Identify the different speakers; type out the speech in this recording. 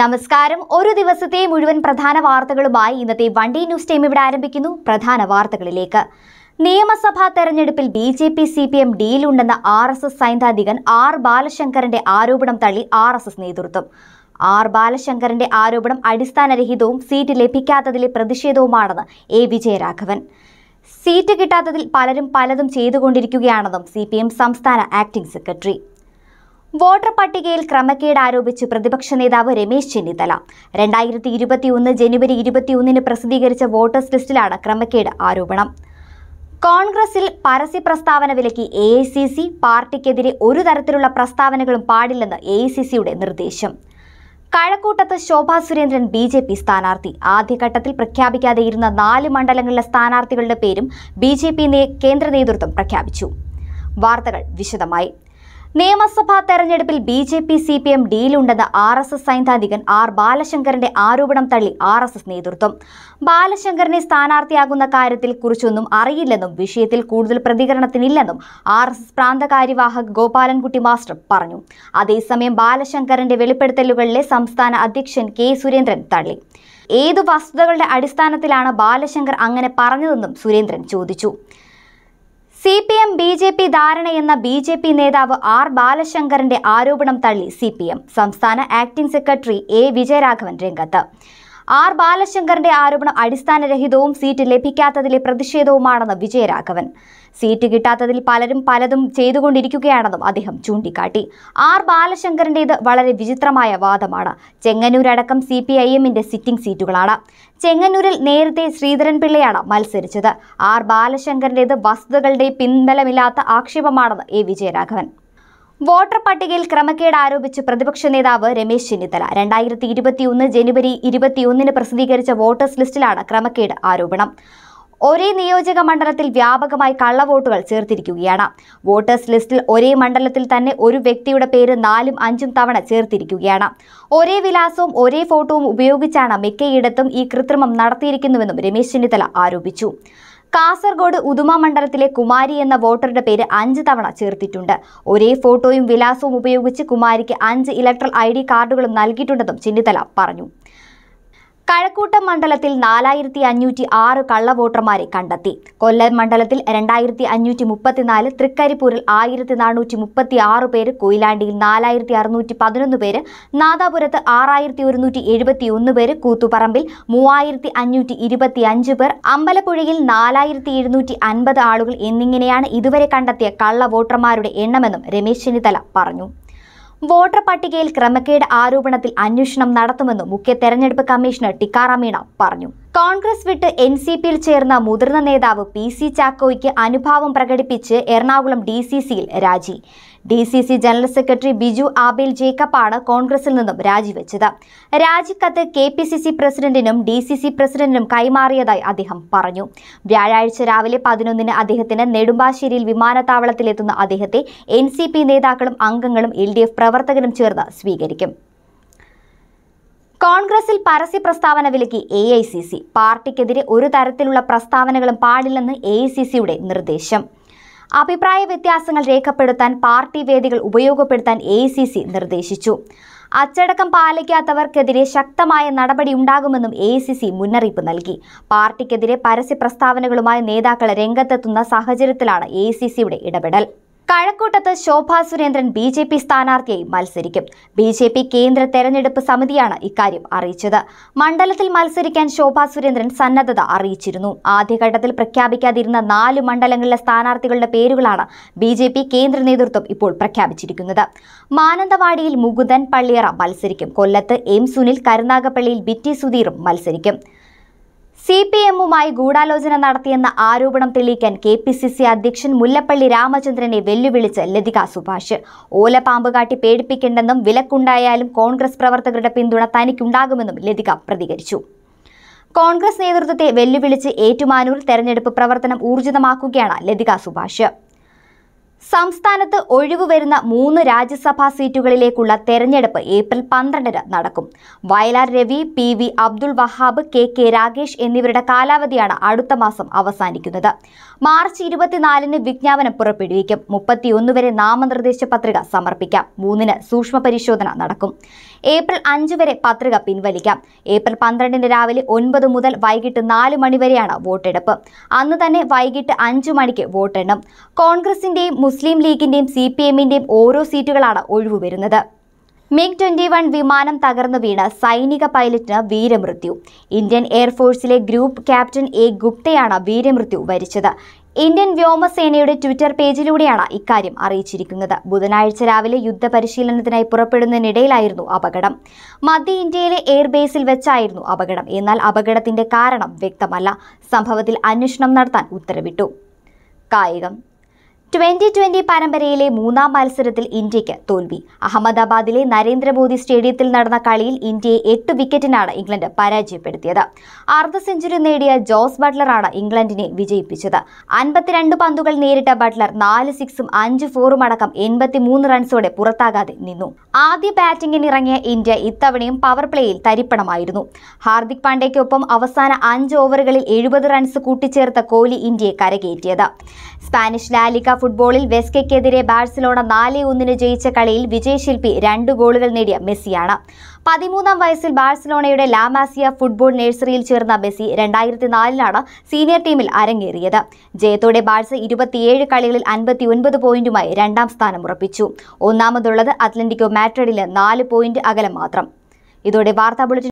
Speaker 1: നമസ്കാരം ഒരു ദിവസത്തെ മുഴുവൻ പ്രധാന വാർത്തകളുമായി ഇന്നത്തെ വണ്ടി ന്യൂസ് ടൈം ഇവിടെ ആരംഭിക്കുന്നു പ്രധാന വാർത്തകളിലേക്ക് നിയമസഭാ തെരഞ്ഞെടുപ്പിൽ B J P C P M ഡിയിലുണ്ടെന്ന ആർ എസ് എസ് സൈദ്ധാന്തികൻ ആർ ബാലശങ്കറിന്റെ ആരോപണം തള്ളി ആർ എസ് എസ് നേതൃത്വം ആർ ബാലശങ്കറിന്റെ ആരോപണം അടിസ്ഥാനരഹിതവും സീറ്റ് ലഭിക്കാത്തതിലെ പ്രതിഷേധവുമാണെന്ന് എ വിജയരാഘവൻ സീറ്റ് കിട്ടാത്തതിൽ പലരും പലതും ചെയ്തുകൊണ്ടിരിക്കുകയാണെന്നും സി സംസ്ഥാന ആക്ടിംഗ് സെക്രട്ടറി വോട്ടർ പട്ടികയിൽ ക്രമക്കേട് ആരോപിച്ച് പ്രതിപക്ഷ നേതാവ് രമേശ് ചെന്നിത്തല രണ്ടായിരത്തി ഇരുപത്തിയൊന്ന് ജനുവരി ഇരുപത്തിയൊന്നിന് പ്രസിദ്ധീകരിച്ച വോട്ടേഴ്സ് ലിസ്റ്റിലാണ് ക്രമക്കേട് ആരോപണം കോൺഗ്രസിൽ പരസ്യ പ്രസ്താവന വിലക്കി എ ഐ സി സി പാർട്ടിക്കെതിരെ ഒരു തരത്തിലുള്ള പ്രസ്താവനകളും പാടില്ലെന്ന് എ ഐ സി സിയുടെ നിർദ്ദേശം കഴക്കൂട്ടത്ത് Shobha Surendran B J P സ്ഥാനാർത്ഥി ആദ്യഘട്ടത്തിൽ ഇരുന്ന നാല് മണ്ഡലങ്ങളിലെ സ്ഥാനാർത്ഥികളുടെ പേരും ബി ജെ പി കേന്ദ്ര നേതൃത്വം പ്രഖ്യാപിച്ചു വാർത്തകൾ വിശദമായി നിയമസഭാ തെരഞ്ഞെടുപ്പിൽ B J P C P M ഡീലുണ്ടെന്ന് ആർ എസ് എസ് സൈദ്ധാന്തികൻ ആർ ബാലശങ്കറിന്റെ ആരോപണം തള്ളി ആർ എസ് എസ് നേതൃത്വം ബാലശങ്കറിനെ സ്ഥാനാർത്ഥിയാകുന്ന കാര്യത്തിൽ കുറിച്ചൊന്നും അറിയില്ലെന്നും വിഷയത്തിൽ കൂടുതൽ പ്രതികരണത്തിനില്ലെന്നും ആർ എസ് എസ് പ്രാന്തകാര്യവാഹക് ഗോപാലൻകുട്ടി മാസ്റ്റർ പറഞ്ഞു അതേസമയം ബാലശങ്കറിന്റെ വെളിപ്പെടുത്തലുകളിലെ സംസ്ഥാന അധ്യക്ഷൻ കെ സുരേന്ദ്രൻ തള്ളി ഏതു വസ്തുതകളുടെ അടിസ്ഥാനത്തിലാണ് ബാലശങ്കർ അങ്ങനെ പറഞ്ഞതെന്നും സുരേന്ദ്രൻ ചോദിച്ചു C P M B J P ധാരണയെന്ന ബി ജെ പി നേതാവ് ആർ ബാലശങ്കറിന്റെ ആരോപണം തള്ളി സി പി എം സംസ്ഥാന ആക്ടിംഗ് സെക്രട്ടറി എ വിജയരാഘവൻ രംഗത്ത് ആർ ബാലശങ്കറിന്റെ ആരോപണം അടിസ്ഥാനരഹിതവും സീറ്റ് ലഭിക്കാത്തതിലെ പ്രതിഷേധവുമാണെന്ന് വിജയരാഘവൻ സീറ്റ് കിട്ടാത്തതിൽ പലരും പലതും ചെയ്തുകൊണ്ടിരിക്കുകയാണെന്നും അദ്ദേഹം ചൂണ്ടിക്കാട്ടി ആർ ബാലശങ്കറിന്റേത് വളരെ വിചിത്രമായ വാദമാണ് ചെങ്ങന്നൂരടക്കം സി പി ഐ എമ്മിന്റെ സിറ്റിംഗ് സീറ്റുകളാണ് ചെങ്ങന്നൂരിൽ നേരത്തെ ശ്രീധരൻപിള്ളയാണ് മത്സരിച്ചത് ആർ ബാലശങ്കറിന്റേത് വസ്തുതകളുടെ പിൻബലമില്ലാത്ത ആക്ഷേപമാണെന്ന് എ വിജയരാഘവൻ വോട്ടർ പട്ടികയിൽ ക്രമക്കേട് ആരോപിച്ച് പ്രതിപക്ഷ നേതാവ് രമേശ് ചെന്നിത്തല രണ്ടായിരത്തി ഇരുപത്തിയൊന്ന് ജനുവരി ഇരുപത്തിയൊന്നിന് പ്രസിദ്ധീകരിച്ച വോട്ടേഴ്സ് ലിസ്റ്റിലാണ് ക്രമക്കേട് ആരോപണം ഒരേ നിയോജക മണ്ഡലത്തിൽ വ്യാപകമായി കള്ളവോട്ടുകൾ ചേർത്തിരിക്കുകയാണ് വോട്ടേഴ്സ് ലിസ്റ്റിൽ ഒരേ മണ്ഡലത്തിൽ തന്നെ ഒരു വ്യക്തിയുടെ പേര് നാലും അഞ്ചും തവണ ചേർത്തിരിക്കുകയാണ് ഒരേ വിലാസവും ഒരേ ഫോട്ടോവും ഉപയോഗിച്ചാണ് മിക്കയിടത്തും ഈ കൃത്രിമം നടത്തിയിരിക്കുന്നുവെന്നും രമേശ് ചെന്നിത്തല ആരോപിച്ചു കാസർഗോഡ് ഉദുമ മണ്ഡലത്തിലെ കുമാരി എന്ന വോട്ടറുടെ പേര് അഞ്ച് തവണ ചേർത്തിട്ടുണ്ട് ഒരേ ഫോട്ടോയും വിലാസവും ഉപയോഗിച്ച് കുമാരിക്ക് അഞ്ച് ഇലക്ട്രൽ ഐ കാർഡുകളും നൽകിയിട്ടുണ്ടെന്നും ചിന്നിത്തല പറഞ്ഞു കഴക്കൂട്ടം മണ്ഡലത്തിൽ നാലായിരത്തി അഞ്ഞൂറ്റി ആറ് കള്ളവോട്ടർമാരെ കണ്ടെത്തി കൊല്ലം മണ്ഡലത്തിൽ രണ്ടായിരത്തി അഞ്ഞൂറ്റി മുപ്പത്തിനാല് തൃക്കരിപ്പൂരിൽ ആയിരത്തി നാനൂറ്റി മുപ്പത്തി ആറ് പേര് കൊയിലാണ്ടിയിൽ നാലായിരത്തി അറുന്നൂറ്റി പതിനൊന്ന് പേര് നാദാപുരത്ത് ആറായിരത്തി ഒരുന്നൂറ്റി എഴുപത്തി ഒന്ന് പേര് കൂത്തുപറമ്പിൽ മൂവായിരത്തി അഞ്ഞൂറ്റി ഇരുപത്തി അഞ്ച് പേർ അമ്പലപ്പുഴയിൽ നാലായിരത്തി എഴുന്നൂറ്റി അൻപത് ആളുകൾ എന്നിങ്ങനെയാണ് ഇതുവരെ കണ്ടെത്തിയ കള്ളവോട്ടർമാരുടെ എണ്ണമെന്നും രമേശ് ചെന്നിത്തല പറഞ്ഞു വോട്ടർ പട്ടികയിൽ ക്രമക്കേട് ആരോപണത്തിൽ അന്വേഷണം നടത്തുമെന്നും മുഖ്യ തെരഞ്ഞെടുപ്പ് കമ്മീഷണർ ടിക്കാറാം മീണ പറഞ്ഞു കോൺഗ്രസ് വിട്ട് എൻ സി പിയിൽ ചേർന്ന മുതിർന്ന നേതാവ് പി സി ചാക്കോയ്ക്ക് അനുഭാവം പ്രകടിപ്പിച്ച് എറണാകുളം ഡി സി സിയിൽ രാജി D C C general secretary Biju Abel ജേക്കബാണ് കോൺഗ്രസിൽ നിന്നും രാജിവെച്ചത് രാജിക്കത്ത് കെ പി സി സി പ്രസിഡന്റിനും ഡി സി സി പ്രസിഡന്റിനും കൈമാറിയതായി അദ്ദേഹം പറഞ്ഞു വ്യാഴാഴ്ച രാവിലെ പതിനൊന്നിന് അദ്ദേഹത്തിന് നെടുമ്പാശ്ശേരിയിൽ വിമാനത്താവളത്തിലെത്തുന്ന അദ്ദേഹത്തെ എൻ നേതാക്കളും അംഗങ്ങളും എൽ പ്രവർത്തകരും ചേർന്ന് സ്വീകരിക്കും കോൺഗ്രസിൽ പരസ്യ പ്രസ്താവന വിലക്കി എ ഐ സി സി പാർട്ടിക്കെതിരെ ഒരു തരത്തിലുള്ള പ്രസ്താവനകളും പാടില്ലെന്ന് എ ഐ സി സിയുടെ നിർദ്ദേശം അഭിപ്രായ വ്യത്യാസങ്ങൾ രേഖപ്പെടുത്താൻ പാർട്ടി വേദികൾ ഉപയോഗപ്പെടുത്താൻ എ ഐ സി സി നിർദ്ദേശിച്ചു അച്ചടക്കം പാലിക്കാത്തവർക്കെതിരെ ശക്തമായ നടപടി ഉണ്ടാകുമെന്നും എ സി സി മുന്നറിയിപ്പ് നൽകി പാർട്ടിക്കെതിരെ പരസ്യ പ്രസ്താവനകളുമായി നേതാക്കൾ രംഗത്തെത്തുന്ന സാഹചര്യത്തിലാണ് എ സി സിയുടെ ഇടപെടൽ കഴക്കൂട്ടത്ത് Shobha Surendran B J P സ്ഥാനാർത്ഥിയായി മത്സരിക്കും ബി ജെ പി കേന്ദ്ര തെരഞ്ഞെടുപ്പ് സമിതിയാണ് ഇക്കാര്യം അറിയിച്ചത് മണ്ഡലത്തിൽ മത്സരിക്കാൻ ശോഭാ സുരേന്ദ്രൻ സന്നദ്ധത അറിയിച്ചിരുന്നു ആദ്യഘട്ടത്തിൽ പ്രഖ്യാപിക്കാതിരുന്ന നാല് മണ്ഡലങ്ങളിലെ സ്ഥാനാർത്ഥികളുടെ പേരുകളാണ് ബി ജെ പി കേന്ദ്ര നേതൃത്വം ഇപ്പോൾ പ്രഖ്യാപിച്ചിരിക്കുന്നത് മാനന്തവാടിയിൽ മുകുന്ദൻ പള്ളിയറ മത്സരിക്കും കൊല്ലത്ത് എം സുനിൽ കരുനാഗപ്പള്ളിയിൽ ബിറ്റി സുധീറും മത്സരിക്കും സി പി എമ്മുമായി ഗൂഢാലോചന നടത്തിയെന്ന ആരോപണം തെളിയിക്കാൻ കെ പി സി സി അധ്യക്ഷൻ മുല്ലപ്പള്ളി രാമചന്ദ്രനെ വെല്ലുവിളിച്ച് ലതിക സുഭാഷ് ഓലപ്പാമ്പ് കാട്ടി പേടിപ്പിക്കേണ്ടെന്നും വിലക്കുണ്ടായാലും കോൺഗ്രസ് പ്രവർത്തകരുടെ പിന്തുണ തനിക്കുണ്ടാകുമെന്നും ലതിക പ്രതികരിച്ചു കോൺഗ്രസ് നേതൃത്വത്തെ വെല്ലുവിളിച്ച് ഏറ്റുമാനൂർ തെരഞ്ഞെടുപ്പ് പ്രവർത്തനം ഊർജിതമാക്കുകയാണ് ലതിക സുഭാഷ് സംസ്ഥാനത്ത് ഒഴിവ് വരുന്ന മൂന്ന് രാജ്യസഭാ സീറ്റുകളിലേക്കുള്ള തെരഞ്ഞെടുപ്പ് ഏപ്രിൽ പന്ത്രണ്ടിന് നടക്കും Vayalar Ravi P V Abdul Wahab K K Rakesh എന്നിവരുടെ കാലാവധിയാണ് അടുത്ത മാസം അവസാനിക്കുന്നത് മാർച്ച് ഇരുപത്തിനാലിന് വിജ്ഞാപനം പുറപ്പെടുവിക്കും മുപ്പത്തിയൊന്ന് വരെ നാമനിർദ്ദേശ പത്രിക സമർപ്പിക്കാം മൂന്നിന് സൂക്ഷ്മ പരിശോധന നടക്കും ഏപ്രിൽ അഞ്ച് വരെ പത്രിക പിൻവലിക്കാം ഏപ്രിൽ പന്ത്രണ്ടിന് രാവിലെ ഒൻപത് മുതൽ വൈകിട്ട് നാല് മണിവരെയാണ് വോട്ടെടുപ്പ് അന്ന് തന്നെ വൈകിട്ട് അഞ്ചു മണിക്ക് വോട്ടെണ്ണും കോൺഗ്രസിന്റെയും മുസ്ലിം ലീഗിന്റെയും സി പി എമ്മിന്റെയും ഓരോ സീറ്റുകളാണ് ഒഴിവു വരുന്നത് മിഗ് ട്വന്റി വൺ വിമാനം തകർന്നു വീണ സൈനിക പൈലറ്റിന് വീരമൃത്യു ഇന്ത്യൻ എയർഫോഴ്സിലെ ഗ്രൂപ്പ് ക്യാപ്റ്റൻ എ ഗുപ്തയാണ് വീരമൃത്യു വരിച്ചത് ഇന്ത്യൻ വ്യോമസേനയുടെ ട്വിറ്റർ പേജിലൂടെയാണ് ഇക്കാര്യം അറിയിച്ചിരിക്കുന്നത് ബുധനാഴ്ച രാവിലെ യുദ്ധപരിശീലനത്തിനായി പുറപ്പെടുന്നതിനിടയിലായിരുന്നു അപകടം മധ്യ ഇന്ത്യയിലെ എയർബേസിൽ വെച്ചായിരുന്നു അപകടം എന്നാൽ അപകടത്തിന്റെ കാരണം വ്യക്തമല്ല സംഭവത്തിൽ അന്വേഷണം നടത്താൻ ഉത്തരവിട്ടു കായികം ട്വന്റി ട്വന്റി പരമ്പരയിലെ മൂന്നാം മത്സരത്തിൽ ഇന്ത്യക്ക് തോൽവി അഹമ്മദാബാദിലെ നരേന്ദ്രമോദി സ്റ്റേഡിയത്തിൽ നടന്ന കളിയിൽ ഇന്ത്യയെ എട്ട് വിക്കറ്റിനാണ് ഇംഗ്ലണ്ട് പരാജയപ്പെടുത്തിയത് അർദ്ധ സെഞ്ചുറി നേടിയ ജോസ് ബട്ട്ലറാണ് ഇംഗ്ലണ്ടിനെ വിജയിപ്പിച്ചത് അൻപത്തിരണ്ട് പന്തുകൾ നേരിട്ട ബട്ട്ലർ നാല് സിക്സും അഞ്ച് ഫോറും അടക്കം എൺപത്തിമൂന്ന് റൺസോടെ പുറത്താകാതെ നിന്നു ആദ്യ ബാറ്റിംഗിനിറങ്ങിയ ഇന്ത്യ ഇത്തവണയും പവർ പ്ലേയിൽ തരിപ്പണമായിരുന്നു ഹാർദിക് പാണ്ഡ്യയ്ക്കൊപ്പം അവസാന അഞ്ച് ഓവറുകളിൽ എഴുപത് റൺസ് കൂട്ടിച്ചേർത്ത കോഹ്ലി ഇന്ത്യയെ കരകയറ്റിയത് സ്പാനിഷ് ലാലിക ഫുട്ബോളിൽ വെസ്കയ്ക്കെതിരെ ബാഴ്സലോണ നാല് ഒന്നിന് ജയിച്ച കളിയിൽ വിജയശില്പി രണ്ട് ഗോളുകൾ നേടിയ മെസ്സിയാണ് പതിമൂന്നാം വയസ്സിൽ ബാഴ്സലോണയുടെ ലാമാസിയ ഫുട്ബോൾ നഴ്സറിയിൽ ചേർന്ന മെസ്സി രണ്ടായിരത്തി നാലിലാണ് സീനിയർ ടീമിൽ അരങ്ങേറിയത് ജയത്തോടെ ബാഴ്സ ഇരുപത്തിയേഴ് കളികളിൽ അൻപത്തി ഒൻപത് പോയിന്റുമായി രണ്ടാം സ്ഥാനം ഉറപ്പിച്ചു ഒന്നാമതുള്ളത് അത്ലന്റിക്കോ മാട്രിഡിന് നാല് പോയിന്റ് അകലം മാത്രം ഇതോടെ വാർത്താ ബുള്ളറ്റിൻ